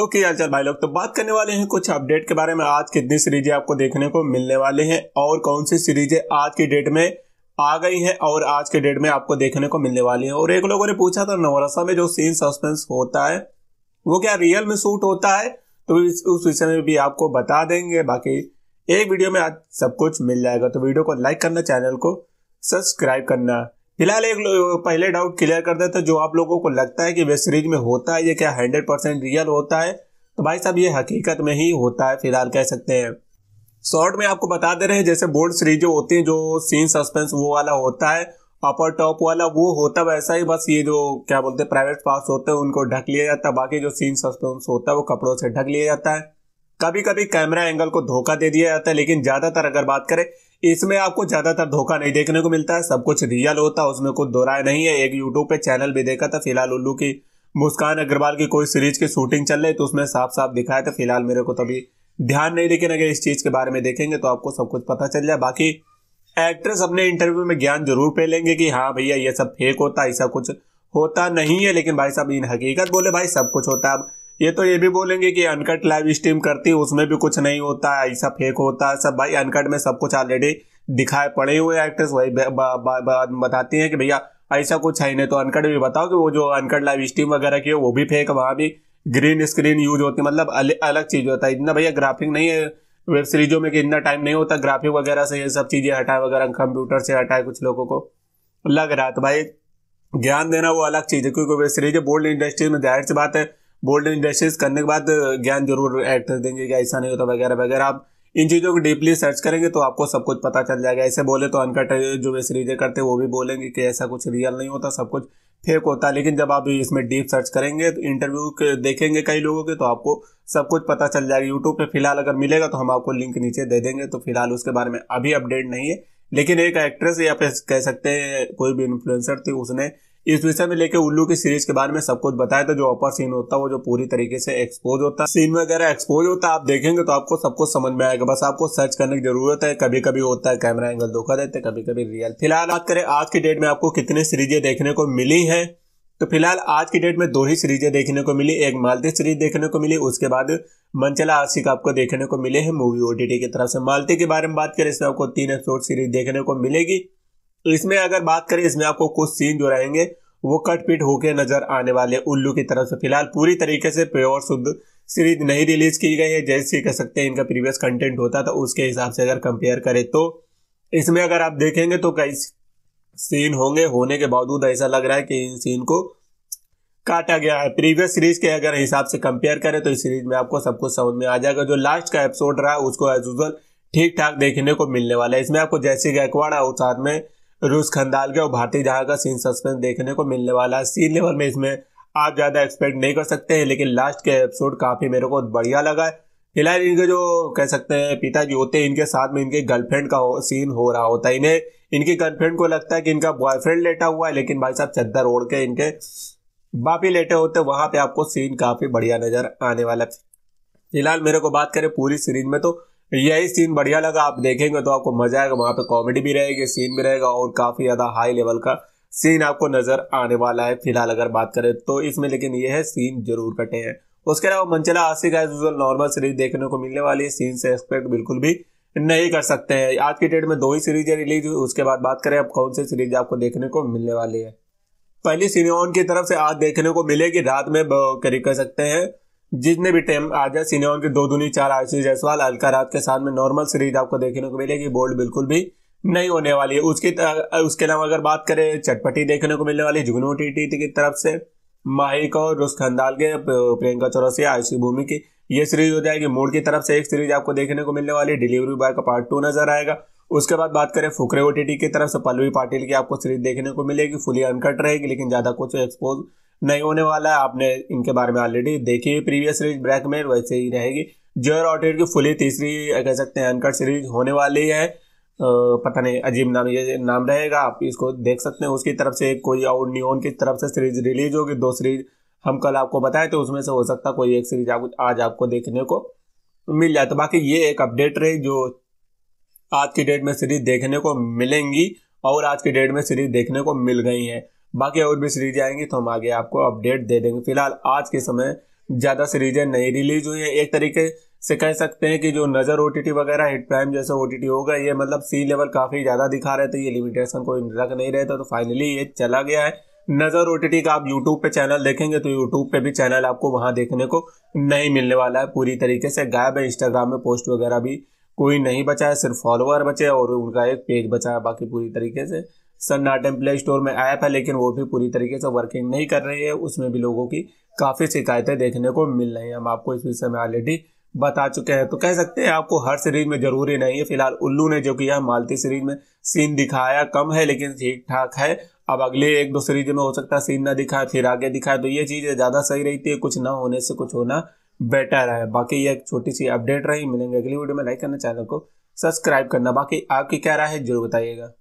okay okay, यार चल भाई लोग तो बात करने वाले हैं कुछ अपडेट के बारे में आज कितनी सीरीजें आपको देखने को मिलने वाले हैं और कौन सी सीरीजें आज की डेट में आ गई हैं और आज के डेट में आपको देखने को मिलने वाली हैं और एक लोगों ने पूछा था नवरसा में जो सीन सस्पेंस होता है वो क्या रियल में शूट होता है तो उस विषय में भी आपको बता देंगे बाकी एक वीडियो में आज सब कुछ मिल जाएगा तो वीडियो को लाइक करना चैनल को सब्सक्राइब करना फिलहाल एक पहले डाउट क्लियर कर देते तो जो आप लोगों को लगता है कि वेब सीरीज में होता है ये क्या हंड्रेड परसेंट रियल होता है तो भाई साहब ये हकीकत में ही होता है फिलहाल कह सकते हैं शॉर्ट में आपको बता दे रहे हैं जैसे बोर्ड सीरीज जो होती है जो सीन सस्पेंस वो वाला होता है अपर टॉप वाला वो होता वैसा ही बस ये जो क्या बोलते हैं प्राइवेट पार्ट होते हैं उनको ढक लिया जाता है बाकी जो सीन सस्पेंस होता है वो कपड़ों से ढक लिया जाता है कभी कभी कैमरा एंगल को धोखा दे दिया जाता है लेकिन ज़्यादातर अगर बात करें इसमें आपको ज्यादातर धोखा नहीं देखने को मिलता है सब कुछ रियल होता है उसमें कुछ दोराय नहीं है एक यूट्यूब पे चैनल भी देखा था फिलहाल उल्लू की मुस्कान अग्रवाल की कोई सीरीज की शूटिंग चल रही तो उसमें साफ साफ दिखाया था फिलहाल मेरे को तभी तो ध्यान नहीं लेकिन अगर इस चीज के बारे में देखेंगे तो आपको सब कुछ पता चल जाए बाकी एक्ट्रेस अपने इंटरव्यू में ज्ञान जरूर पे लेंगे कि हाँ भैया ये सब फेक होता ऐसा कुछ होता नहीं है लेकिन भाई साहब इन हकीकत बोले भाई सब कुछ होता है ये तो ये भी बोलेंगे कि अनकट लाइव स्ट्रीम करती है उसमें भी कुछ नहीं होता है ऐसा फेक होता है सब भाई अनकट में सब कुछ ऑलरेडी दिखाए पड़े हुए एक्ट्रेस वही बताती हैं कि भैया ऐसा कुछ है नहीं तो अनकट भी बताओ कि वो जो अनकट लाइव स्ट्रीम वगैरह की है वो भी फेक वहाँ भी ग्रीन स्क्रीन यूज होती है मतलब अल, अलग चीज होता है इतना भैया ग्राफिक नहीं है वेब सीरीजों में कि इतना टाइम नहीं होता ग्राफिक वगैरह से ये सब चीजें हटाए वगैरह कंप्यूटर से हटाए कुछ लोगों को लग रहा है तो भाई ज्ञान देना वो अलग चीज है क्योंकि वेब सीरीज बोल्ड इंडस्ट्री में जाहिर सी बात है बोल्ड इंडस्ट्रीज करने के बाद ज्ञान जरूर एक्टर कर देंगे कि ऐसा नहीं होता वगैरह वगैरह आप इन चीज़ों को डीपली सर्च करेंगे तो आपको सब कुछ पता चल जाएगा ऐसे बोले तो अनकट जो वे सीरीजें करते हैं वो भी बोलेंगे कि ऐसा कुछ रियल नहीं होता सब कुछ फेक होता है लेकिन जब आप इसमें डीप सर्च करेंगे तो इंटरव्यू देखेंगे कई लोगों के तो आपको सब कुछ पता चल जाएगा यूट्यूब पे फिलहाल अगर मिलेगा तो हम आपको लिंक नीचे दे देंगे तो फिलहाल उसके बारे में अभी अपडेट नहीं है लेकिन एक एक्ट्रेस या फिर कह सकते हैं कोई भी इन्फ्लुएंसर थी उसने इस विषय में लेकर उल्लू की सीरीज के बारे में सब कुछ बताया था जो अपर सीन होता है वो जो पूरी तरीके से एक्सपोज होता है सीन वगैरह एक्सपोज होता है आप देखेंगे तो आपको सब कुछ समझ में आएगा बस आपको सर्च करने की जरूरत है कभी कभी होता है कैमरा एंगल धोखा देते कभी कभी रियल फिलहाल बात करें आज की डेट में आपको कितनी सीरीजें देखने को मिली है तो फिलहाल आज की डेट में दो ही सीरीजें देखने को मिली एक मालती सीरीज देखने को मिली उसके बाद मंचला आशिक आपको देखने को मिले हैं मूवी ओटीटी की तरफ से मालती के बारे में बात करें इसमें आपको तीन एपिसोड सीरीज देखने को मिलेगी तो इसमें अगर बात करें इसमें आपको कुछ सीन जो रहेंगे वो कटपीट होकर नजर आने वाले उल्लू की तरफ से फिलहाल पूरी तरीके से प्योर शुद्ध सीरीज नहीं रिलीज की गई है जैसे कह सकते हैं इनका प्रीवियस कंटेंट होता था उसके हिसाब से अगर कंपेयर करें तो इसमें अगर आप देखेंगे तो कई सीन होंगे होने के बावजूद ऐसा लग रहा है कि इन सीन को काटा गया है प्रीवियस सीरीज के अगर हिसाब से कंपेयर करें तो इस सीरीज में आपको सब कुछ समझ में आ जाएगा जो लास्ट का एपिसोड रहा उसको एज यूजल ठीक ठाक देखने को मिलने वाला है इसमें आपको जैसी गायकवाड़ा और साथ में रूस खंडाल के और भारतीय जहाज का सीन सस्पेंस देखने को मिलने वाला है सीन लेवल में इसमें आप ज़्यादा एक्सपेक्ट नहीं कर सकते हैं लेकिन लास्ट के एपिसोड काफ़ी मेरे को बढ़िया लगा है फिलहाल इनके जो कह सकते हैं पिताजी होते हैं इनके साथ में इनके गर्लफ्रेंड का हो, सीन हो रहा होता है इन्हें इनकी गर्लफ्रेंड को लगता है कि इनका बॉयफ्रेंड लेटा हुआ है लेकिन भाई साहब चद्दर ओढ़ के इनके बापी लेटे होते हैं वहां पे आपको सीन काफी बढ़िया नजर आने वाला है फिलहाल मेरे को बात करें पूरी सीरीज में तो यही सीन बढ़िया लगा आप देखेंगे तो आपको मजा आएगा वहां पे कॉमेडी भी रहेगी सीन भी रहेगा और काफी ज्यादा हाई लेवल का सीन आपको नजर आने वाला है फिलहाल अगर बात करें तो इसमें लेकिन ये है सीन जरूर कटे हैं उसके अलावा मंचला आशिक का यूजल नॉर्मल सीरीज देखने को मिलने वाली है सीन से एक्सपेक्ट बिल्कुल भी नहीं कर सकते हैं आज की डेट में दो ही सीरीज है रिलीज उसके बाद बात करें अब कौन सी सीरीज आपको देखने को मिलने वाली है पहली सिनेऑन की तरफ से आज देखने को मिलेगी रात में करीब कर सकते हैं जितने भी टेम आज है सीनियन के दो दुनी चार आशीष जायसवाल अलका रात के साथ में नॉर्मल सीरीज आपको देखने को मिलेगी बोल्ड बिल्कुल भी नहीं होने वाली है उसकी उसके अलावा अगर बात करें चटपटी देखने को मिलने वाली जुगनू टी टी की तरफ से माहिक और रुस खंडाल के प्रियंका चौरसिया आयुषी भूमि की ये सीरीज हो जाएगी मूड की तरफ से एक सीरीज आपको देखने को मिलने वाली डिलीवरी बॉय का पार्ट टू नजर आएगा उसके बाद बात करें फुकरे ओ की तरफ से पल्लवी पाटिल की आपको सीरीज देखने को मिलेगी फुली अनकट रहेगी लेकिन ज़्यादा कुछ एक्सपोज नहीं होने वाला है आपने इनके बारे में ऑलरेडी देखी है प्रीवियस सीरीज ब्रैक में वैसे ही रहेगी जो रॉटेट की फुली तीसरी कह सकते हैं अनकट सीरीज होने वाली है पता नहीं अजीब नाम ये नाम रहेगा आप इसको देख सकते हैं उसकी तरफ से कोई और न्यून की तरफ से सीरीज रिलीज होगी दो सीरीज हम कल आपको बताए तो उसमें से हो सकता कोई एक सीरीज आप, आज आपको देखने को मिल जाए तो बाकी ये एक अपडेट रही जो आज की डेट में सीरीज देखने को मिलेंगी और आज की डेट में सीरीज देखने को मिल गई है बाकी और भी सीरीज आएंगी तो हम आगे आपको अपडेट दे देंगे फिलहाल आज के समय ज़्यादा सीरीजें नहीं रिलीज हुई हैं एक तरीके से कह सकते हैं कि जो नज़र ओ वगैरह हिट प्राइम जैसे ओ होगा ये मतलब सी लेवल काफ़ी ज़्यादा दिखा रहे थे ये लिमिटेशन को रख नहीं रहे थे तो फाइनली ये चला गया है नज़र ओ का आप यूट्यूब पे चैनल देखेंगे तो यूट्यूब पे भी चैनल आपको वहाँ देखने को नहीं मिलने वाला है पूरी तरीके से गायब है इंस्टाग्राम में पोस्ट वगैरह भी कोई नहीं बचा है सिर्फ फॉलोअर बचे और उनका एक पेज बचा है बाकी पूरी तरीके से सन्नाटन प्ले स्टोर में ऐप है लेकिन वो भी पूरी तरीके से वर्किंग नहीं कर रही है उसमें भी लोगों की काफ़ी शिकायतें देखने को मिल रही हैं हम आपको इस विषय में ऑलरेडी बता चुके हैं तो कह सकते हैं आपको हर सीरीज में जरूरी नहीं है फिलहाल उल्लू ने जो किया मालती सीरीज में सीन दिखाया कम है लेकिन ठीक ठाक है अब अगले एक दो सीरीज में हो सकता है सीन ना दिखाए फिर आगे दिखाए तो ये चीज़ ज़्यादा सही रहती है कुछ ना होने से कुछ होना बेटर है बाकी ये एक छोटी सी अपडेट रही मिलेंगे अगली वीडियो में लाइक करना चैनल को सब्सक्राइब करना बाकी आपकी क्या राय है जरूर बताइएगा